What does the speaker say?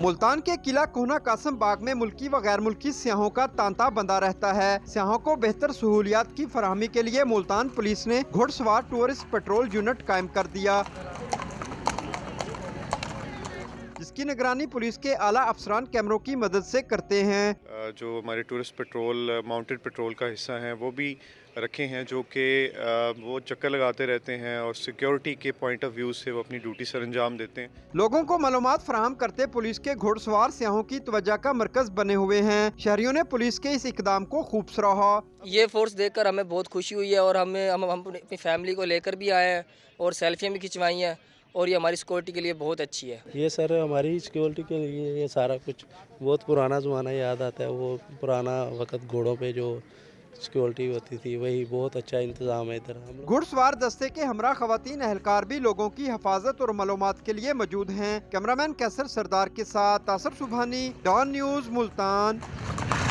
मुल्तान के किला कोहना कासम बाग में मुल्की व गैर मुल्की सियाहों का तांता बंदा रहता है सियाहों को बेहतर सहूलियात की फरहमी के लिए मुल्तान पुलिस ने घुड़सवार टूरिस्ट पेट्रोल यूनिट कायम कर दिया जिसकी निगरानी पुलिस के आला अफसरान कैमरों की मदद से करते हैं जो हमारे टूरिस्ट पेट्रोल माउंटेड पेट्रोल का हिस्सा है वो भी रखे हैं जो कि वो चक्कर लगाते रहते हैं और सिक्योरिटी के पॉइंट ऑफ व्यू से वो अपनी ड्यूटी सर अंजाम देते हैं लोगों को मालूम फराहम करते पुलिस के घोड़सवार सयाहों की तवज्जा का मरकज बने हुए हैं शहरियों ने पुलिस के इस इकदाम को खूब सराहा ये फोर्स देखकर हमें बहुत खुशी हुई है और हमें हम अपनी फैमिली को लेकर भी आए हैं और सेल्फियाँ भी खिंचवाई हैं और ये हमारी सिक्योरिटी के लिए बहुत अच्छी है ये सर हमारी सिक्योरिटी के लिए ये सारा कुछ बहुत पुराना ज़माना याद आता है वो पुराना वक़्त घोड़ों पे जो सिक्योरिटी होती थी वही बहुत अच्छा इंतजाम है इधर घुड़सवार दस्ते के हमरा खातन एहलकार भी लोगों की हफाजत और मलूम के लिए मौजूद हैं कैमरामैन कैसर सरदार के साथ तासर सुबहानी डॉन न्यूज़ मुल्तान